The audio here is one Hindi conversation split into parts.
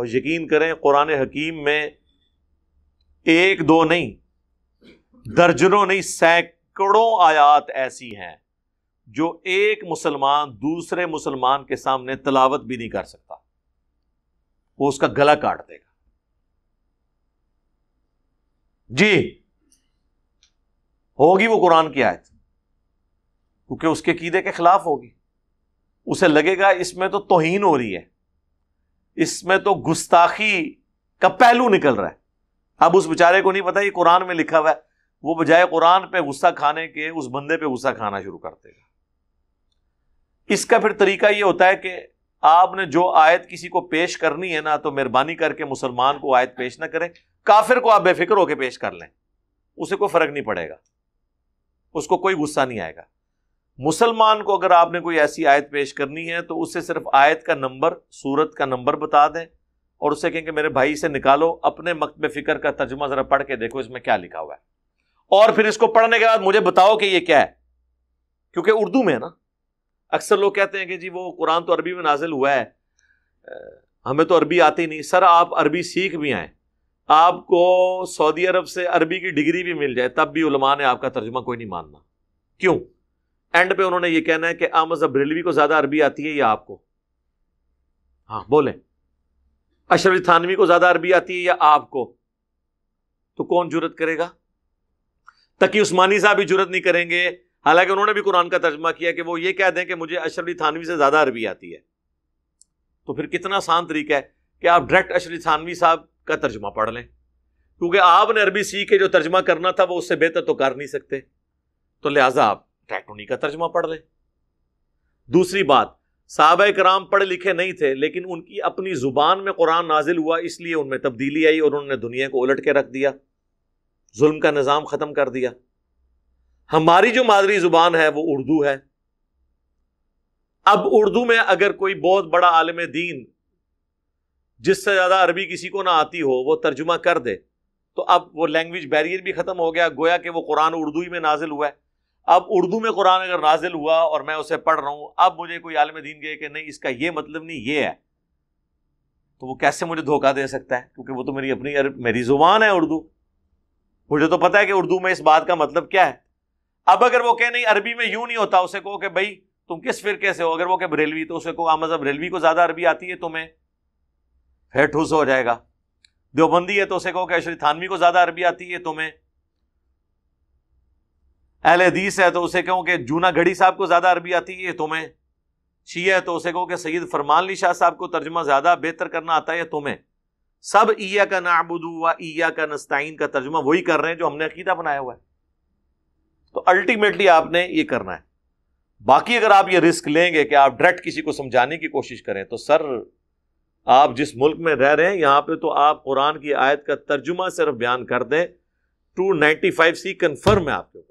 और यकीन करें कुरान हकीम में एक दो नहीं दर्जनों नहीं सैकड़ों आयात ऐसी हैं जो एक मुसलमान दूसरे मुसलमान के सामने तलावत भी नहीं कर सकता वो उसका गला काट देगा जी होगी वो कुरान की आयत क्योंकि उसके कीदे के खिलाफ होगी उसे लगेगा इसमें तो तोहीन हो रही है इसमें तो गुस्ताखी का पहलू निकल रहा है अब उस बेचारे को नहीं पता ये कुरान में लिखा हुआ है वो बजाय कुरान पे गुस्सा खाने के उस बंदे पे गुस्सा खाना शुरू कर देगा इसका फिर तरीका ये होता है कि आपने जो आयत किसी को पेश करनी है ना तो मेहरबानी करके मुसलमान को आयत पेश ना करें काफिर को आप बेफिक्र होकर पेश कर लें उसे कोई फर्क नहीं पड़ेगा उसको कोई गुस्सा नहीं आएगा मुसलमान को अगर आपने कोई ऐसी आयत पेश करनी है तो उसे सिर्फ आयत का नंबर सूरत का नंबर बता दें और उसे कहें कि मेरे भाई से निकालो अपने मकतब फ़िक्र का तर्जुमा ज़रा पढ़ के देखो इसमें क्या लिखा हुआ है और फिर इसको पढ़ने के बाद मुझे बताओ कि यह क्या है क्योंकि उर्दू में है ना अक्सर लोग कहते हैं कि जी वो कुरान तो अरबी में नाजिल हुआ है हमें तो अरबी आती नहीं सर आप अरबी सीख भी आए आपको सऊदी अरब से अरबी की डिग्री भी मिल जाए तब भी उलमा ने आपका तर्जमा कोई नहीं मानना क्यों एंड पे उन्होंने ये कहना है कि आमद अब्रेलवी को ज्यादा अरबी आती है या आपको हाँ बोले अशरफ थानवी को ज्यादा अरबी आती है या आपको तो कौन जरूरत करेगा तकी उस्मानी साहब भी जरूरत नहीं करेंगे हालांकि उन्होंने भी कुरान का तर्जमा किया कि वो ये कह दें कि मुझे अशरफ थानवी से ज्यादा अरबी आती है तो फिर कितना आसान तरीका है कि आप डायरेक्ट अशरफ थानवी साहब का तर्जमा पढ़ लें क्योंकि आपने अरबी सीख के जो तर्जमा करना था वो उससे बेहतर तो कर नहीं सकते तो लिहाजा आप ट्रैक्टोनी का तर्जमा पढ़ रहे दूसरी बात साहब कराम पढ़े लिखे नहीं थे लेकिन उनकी अपनी ज़ुबान में कुरान नाजिल हुआ इसलिए उनमें तब्दीली आई और उन्होंने दुनिया को उलट के रख दिया जुल्म का निज़ाम ख़त्म कर दिया हमारी जो मादरी ज़ुबान है वो उर्दू है अब उर्दू में अगर कोई बहुत बड़ा आलम दीन जिससे ज़्यादा अरबी किसी को ना आती हो वो तर्जुमा कर दे तो अब वो लैंग्वेज बैरियर भी ख़त्म हो गया गोया कि वो कुरान उर्दू ही में नाजिल हुआ है अब उर्दू में कुरान अगर नाजिल हुआ और मैं उसे पढ़ रहा हूं अब मुझे कोई आलम दीन गए कि नहीं इसका यह मतलब नहीं ये है तो वो कैसे मुझे धोखा दे सकता है क्योंकि वो तो मेरी अपनी मेरी जुबान है उर्दू मुझे तो पता है कि उर्दू में इस बात का मतलब क्या है अब अगर वो कहे नहीं अरबी में यूं नहीं होता उसे कहो कि भाई तुम किस फिर कैसे हो अगर वो कहे बरेलवी तो उसे कहो मजहब बरेलवी को ज़्यादा अरबी आती है तुम्हें फिर ठूस हो जाएगा देवबंदी है तो उसे कहो कि अशरी थानवी को ज़्यादा अरबी आती है तुम्हें अहल हदीस है तो उसे कहूँ कि जूना घड़ी साहब को ज़्यादा अरबी आती है तुम्हें शी है तो उसे कहूँ कि सईद फरमान शाह साहब को तर्जमा ज़्यादा बेहतर करना आता है तुम्हें सब ईया का नाबुदू व ईया का नस्ताइन का तर्जमा वही कर रहे हैं जो हमने अकीदा बनाया हुआ है तो अल्टीमेटली आपने ये करना है बाकी अगर आप ये रिस्क लेंगे कि आप डायरेक्ट किसी को समझाने की कोशिश करें तो सर आप जिस मुल्क में रह रहे हैं यहां पे तो आप कुरान की आयत का तर्जुमा सिर्फ बयान कर दें two ninety five C confirm है आपके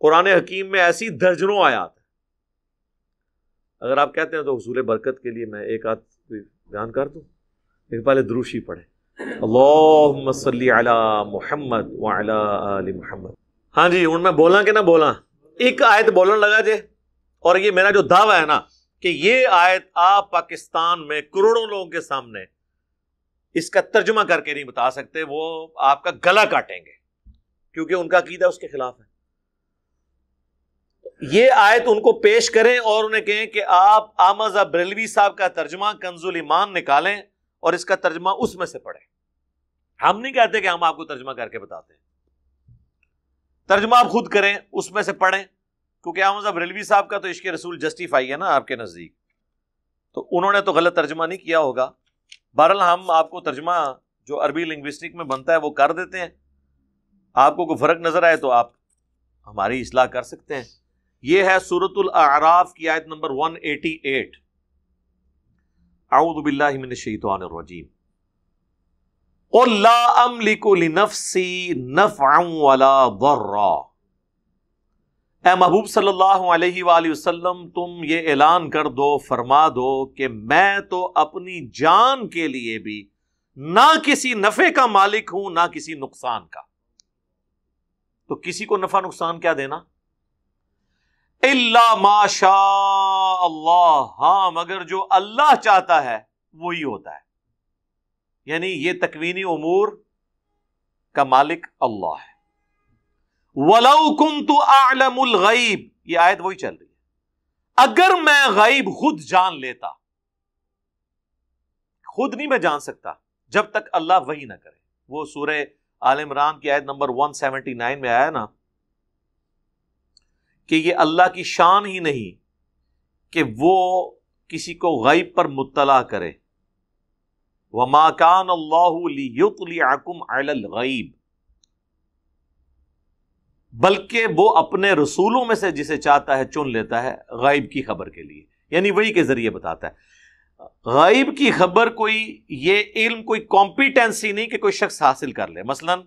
कुरान हकीम में ऐसी दर्जनों आयात है अगर आप कहते हैं तो हसूल बरकत के लिए मैं एक आध बयान कर दूँ लेकिन पहले द्रूशी पढ़े अल्लाह मोहम्मद हाँ जी हूँ मैं बोला कि ना बोला एक आयत बोलन लगा जे और ये मेरा जो दावा है ना कि ये आयत आप पाकिस्तान में करोड़ों लोगों के सामने इसका तर्जमा करके नहीं बता सकते वो आपका गला काटेंगे क्योंकि उनका कीदा उसके खिलाफ है ये आयत उनको पेश करें और उन्हें कहें कि आप आमजा बरेलवी साहब का तर्जमा कंजुल ईमान निकालें और इसका तर्जमा उसमें से पढ़े हम नहीं कहते कि हम आपको तर्जमा करके बताते हैं तर्जमा आप खुद करें उसमें से पढ़ें क्योंकि आमजा बरेलवी साहब का तो इश्क रसूल जस्टिफाई है ना आपके नज़दीक तो उन्होंने तो गलत तर्जमा नहीं किया होगा बहरहाल हम आपको तर्जमा जो अरबी लिंग्विस्टिक में बनता है वो कर देते हैं आपको कोई फ़र्क नज़र आए तो आप हमारी इसलाह कर सकते हैं यह है सूरतुल आराफ की आयत नंबर वन 188 आउदबिल्लाजीम महबूब सल्लल्लाहु महबूब वसल्लम तुम ये ऐलान कर दो फरमा दो कि मैं तो अपनी जान के लिए भी ना किसी नफ़े का मालिक हूं ना किसी नुकसान का तो किसी को नफ़ा नुकसान क्या देना इल्ला माशा अल्लाह हाँ मगर जो अल्लाह चाहता है वही होता है यानी ये तकवीनी उमूर का मालिक अल्लाह है वलाउ कुम आलमुल गईब ये आयत वही चल रही है अगर मैं गईब खुद जान लेता खुद नहीं मैं जान सकता जब तक अल्लाह वही ना करे वो सूर्य आल इमरान की आयत नंबर 179 में आया ना कि ये अल्लाह की शान ही नहीं कि वो किसी को गैब पर मुतला करे व माकान अल्लाकुम गईब बल्कि वो अपने रसूलों में से जिसे चाहता है चुन लेता है गैब की खबर के लिए यानी वही के जरिए बताता है गैब की खबर कोई ये इल्म कोई कॉम्पिटेंसी नहीं कि कोई शख्स हासिल कर ले मसलन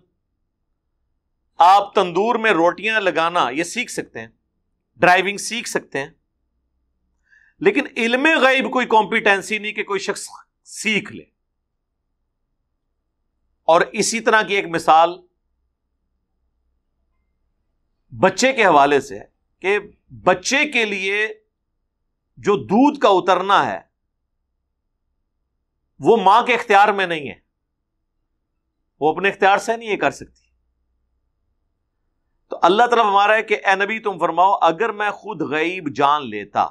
आप तंदूर में रोटियां लगाना ये सीख सकते हैं ड्राइविंग सीख सकते हैं लेकिन इल्म गैब कोई कॉम्पिटेंसी नहीं कि कोई शख्स सीख ले और इसी तरह की एक मिसाल बच्चे के हवाले से है कि बच्चे के लिए जो दूध का उतरना है वो मां के इख्तियार में नहीं है वो अपने इख्तियार से नहीं ये कर सकती तो अल्लाह तरफ हमारा है कि ए नबी तुम फरमाओ अगर मैं खुद गईब जान लेता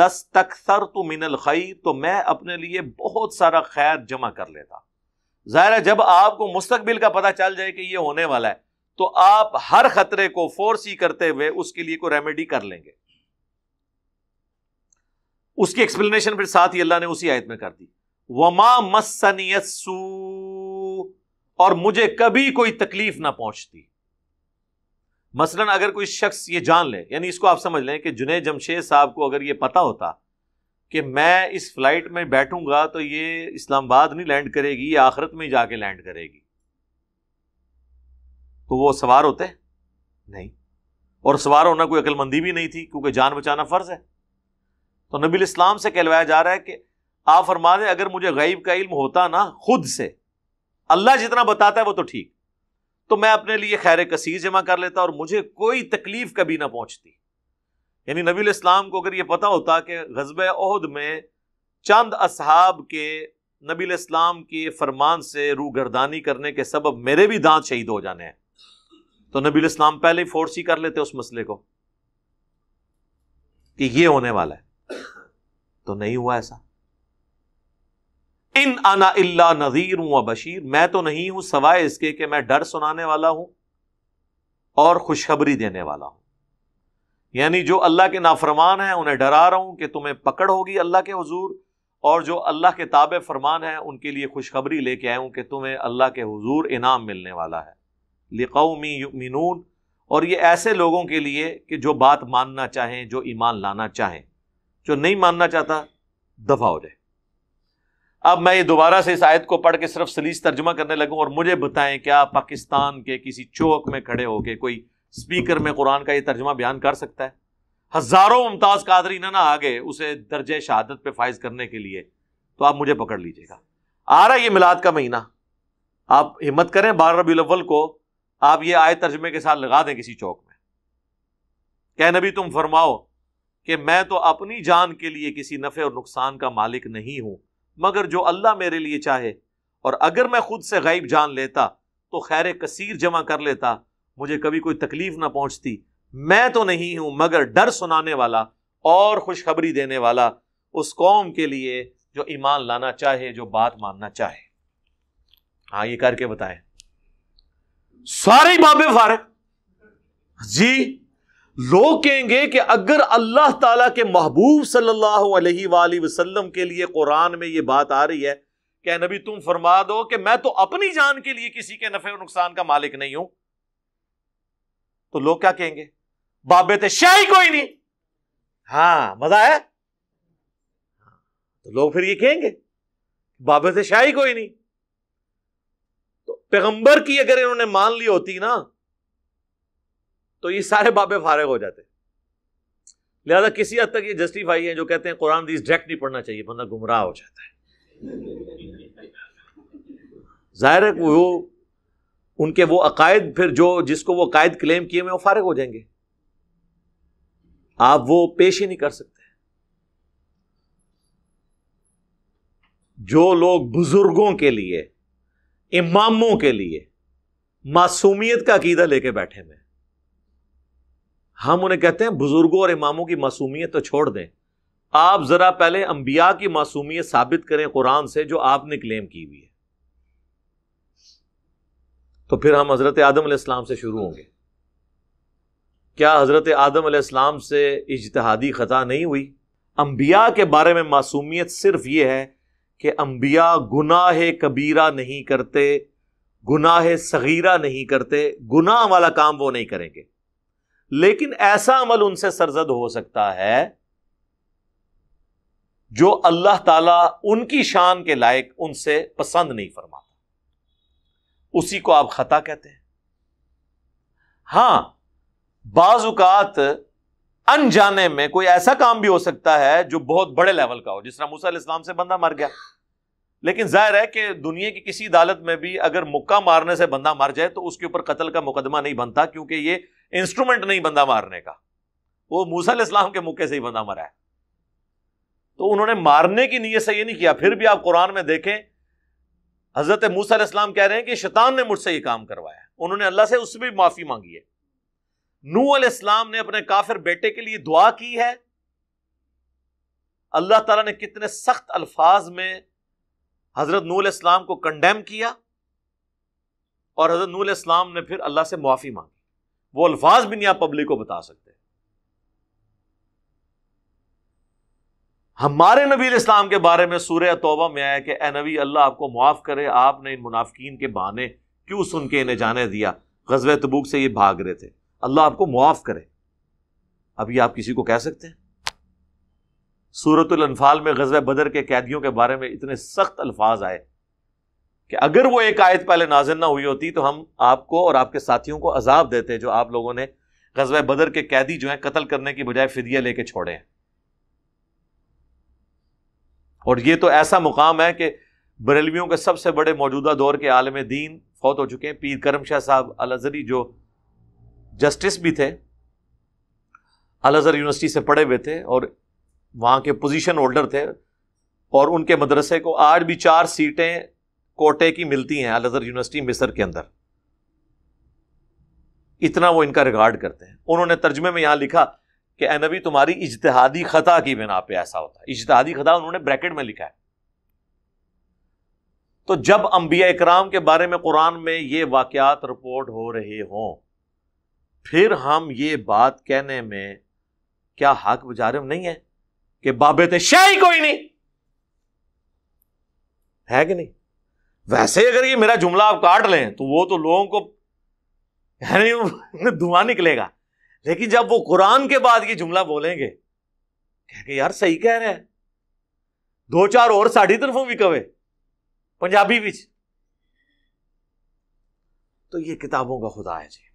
लस तकसर तो मिनल खैर तो मैं अपने लिए बहुत सारा खैर जमा कर लेता ज़ाहिर है जब आपको मुस्तबिल का पता चल जाए कि यह होने वाला है तो आप हर खतरे को फोर्स ही करते हुए उसके लिए कोई रेमेडी कर लेंगे उसकी एक्सप्लेनेशन फिर साथ ही अल्लाह ने उसी आयत में कर दी वमा मसनियसू और मुझे कभी कोई तकलीफ ना पहुंचती मसलन अगर कोई शख्स ये जान ले यानी इसको आप समझ लें कि जुनेद जमशेद साहब को अगर ये पता होता कि मैं इस फ्लाइट में बैठूंगा तो ये इस्लामाबाद नहीं लैंड करेगी ये आखिरत में ही जाके लैंड करेगी तो वो सवार होते नहीं और सवार होना कोई अक्लमंदी भी नहीं थी क्योंकि जान बचाना फ़र्ज़ है तो नबी इस्लाम से कहलवाया जा रहा है कि आप फरमा दें अगर मुझे गैब का इल्म होता ना खुद से अल्लाह जितना बताता है वो तो ठीक तो मैं अपने लिए खैर कसीर जमा कर लेता और मुझे कोई तकलीफ कभी ना पहुंचती यानी नबील इस्लाम को अगर ये पता होता कि गजब अहद में चंद असहाब के नबील इस्लाम के फरमान से रू गर्दानी करने के सब मेरे भी दांत शहीद हो जाने हैं तो नबील इस्लाम पहले ही फोर्स ही कर लेते उस मसले को कि ये होने वाला है तो नहीं हुआ ऐसा इन आना इल्ला नज़ीर हूं बशीर मैं तो नहीं हूं सवाए इसके कि मैं डर सुनाने वाला हूं और खुशखबरी देने वाला हूं यानी जो अल्लाह के नाफरमान है उन्हें डरा रहा हूं कि तुम्हें पकड़ होगी अल्लाह के हजूर और जो अल्लाह के ताब फरमान है उनके लिए खुशखबरी लेके आया हूं कि तुम्हें अल्लाह के हजूर इनाम मिलने वाला है लिकौमी मिनून और ये ऐसे लोगों के लिए कि जो बात मानना चाहें जो ईमान लाना चाहें जो नहीं मानना चाहता दफा हो जाए अब मैं ये दोबारा से इस आयत को पढ़ के सिर्फ सलीस तर्जुमा करने लगूं और मुझे बताएं क्या पाकिस्तान के किसी चौक में खड़े होके कोई स्पीकर में कुरान का ये तर्जुमा बयान कर सकता है हज़ारों मुमताज़ कादरी ना ना आगे उसे दर्ज शहादत पे फाइज करने के लिए तो आप मुझे पकड़ लीजिएगा आ रहा है ये मिलाद का महीना आप हिम्मत करें बार रबी अव्वल को आप ये आयत तर्जुमे के साथ लगा दें किसी चौक में कह नबी तुम फरमाओ कि मैं तो अपनी जान के लिए किसी नफ़े और नुकसान का मालिक नहीं हूं मगर जो अल्लाह मेरे लिए चाहे और अगर मैं खुद से गैब जान लेता तो खैर कसीर जमा कर लेता मुझे कभी कोई तकलीफ ना पहुंचती मैं तो नहीं हूं मगर डर सुनाने वाला और खुशखबरी देने वाला उस कौम के लिए जो ईमान लाना चाहे जो बात मानना चाहे हाँ ये करके बताए सारे बाबे फारग जी लोग कहेंगे कि अगर अल्लाह ताला के महबूब सल्लल्लाहु अलैहि वसल्लम के लिए कुरान में ये बात आ रही है कि नबी तुम फरमा दो कि मैं तो अपनी जान के लिए किसी के नफे और नुकसान का मालिक नहीं हूं तो लोग क्या कहेंगे बाबे तो शाही कोई नहीं हाँ मजा है तो लोग फिर ये कहेंगे बाबे से शाही कोई नहीं तो पैगंबर की अगर इन्होंने मान ली होती ना तो ये सारे बाबे फारग हो जाते लिहाजा किसी हद तक ये जस्टिफाई है जो कहते हैं कुरान दीज डायरेक्ट नहीं पढ़ना चाहिए बंदा गुमराह हो जाता है जाहिर है वो उनके वो अकायद फिर जो जिसको वो अकायद क्लेम किए हुए वो फारग हो जाएंगे आप वो पेश ही नहीं कर सकते जो लोग बुजुर्गों के लिए इमामों के लिए मासूमियत का अकीदा लेके बैठे हुए हम उन्हें कहते हैं बुजुर्गों और इमामों की मासूमियत तो छोड़ दें आप ज़रा पहले अंबिया की मासूमियत साबित करें कुरान से जो आपने क्लेम की हुई है तो फिर हम हज़रत आदम इस्लाम से शुरू होंगे क्या हज़रत आदम इस्लाम से इजतहादी ख़ता नहीं हुई अंबिया के बारे में मासूमियत सिर्फ यह है कि अंबिया गुनाह कबीरा नहीं करते गुनाह सगीरा नहीं करते गुनाह वाला काम वो नहीं करेंगे लेकिन ऐसा अमल उनसे सरजद हो सकता है जो अल्लाह ताला उनकी शान के लायक उनसे पसंद नहीं फरमाता उसी को आप खता कहते हैं हाँ बाजुकात अनजाने में कोई ऐसा काम भी हो सकता है जो बहुत बड़े लेवल का हो जिस तरह मूसा इस्लाम से बंदा मर गया लेकिन जाहिर है कि दुनिया की किसी अदालत में भी अगर मुक्का मारने से बंदा मर जाए तो उसके ऊपर कत्ल का मुकदमा नहीं बनता क्योंकि यह इंस्ट्रूमेंट नहीं बंदा मारने का वो मूसा इस्लाम के मुक्के से ही बंदा मरा है तो उन्होंने मारने की नीयत से यह नहीं किया फिर भी आप कुरान में देखें हजरत मूसा इस्लाम कह रहे हैं कि शैतान ने मुझसे ये काम करवाया उन्होंने अल्लाह से उसमें भी माफी मांगी है नू इस्लाम ने अपने काफिर बेटे के लिए दुआ की है अल्लाह तला ने कितने सख्त अल्फाज में हजरत नू इस्लाम को कंडेम किया और हजरत नू इस्लाम ने फिर अल्लाह से माफी मांगी वो अल्फाज भी नहीं आप पब्लिक को बता सकते हमारे नबी इस्लाम के बारे में सूर्य तोबा में आया कि ए नबी अल्लाह आपको मुआफ़ करे आपने इन मुनाफिकीन के बहाने क्यों सुन के इन्हें जाने दिया गजब तबूक से ये भाग रहे थे अल्लाह आपको मुआफ़ करे अभी आप किसी को कह सकते हैं सूरतुल अनफाल में गजब बदर के कैदियों के बारे में इतने सख्त अल्फाज आए कि अगर वो एक आयत पहले नाजिल ना हुई होती तो हम आपको और आपके साथियों को अजाब देते जो आप लोगों ने गजब बदर के कैदी जो है कतल करने की बजाय फिदिया लेके छोड़े हैं और ये तो ऐसा मुकाम है कि बरेलवियों के सबसे बड़े मौजूदा दौर के आलम दीन फौत हो चुके हैं पीर करम शाह साहब अलजरी जो जस्टिस भी थे अलजर यूनिवर्सिटी से पढ़े हुए थे और वहाँ के पोजिशन होल्डर थे और उनके मदरसे को आज भी चार सीटें कोटे की मिलती हैं अल यूनिवर्सिटी मिसर के अंदर इतना वो इनका रिगार्ड करते हैं उन्होंने तर्जमे में यहां लिखा कि अनबी तुम्हारी इजतहादी खता की बिना पे ऐसा होता है इजतहादी खता उन्होंने ब्रैकेट में लिखा है तो जब अंबिया इकराम के बारे में कुरान में ये वाक़ात रिपोर्ट हो रहे हो फिर हम ये बात कहने में क्या हक बुजारम नहीं है कि बाबे थे शाही कोई नहीं है कि नहीं वैसे अगर ये मेरा जुमला आप काट लें तो वो तो लोगों को धुआं निकलेगा लेकिन जब वो कुरान के बाद ये जुमला बोलेंगे कह के यार सही कह रहे हैं दो चार और साढ़ी तरफों भी कवे पंजाबी बिच तो ये किताबों का खुदा है जी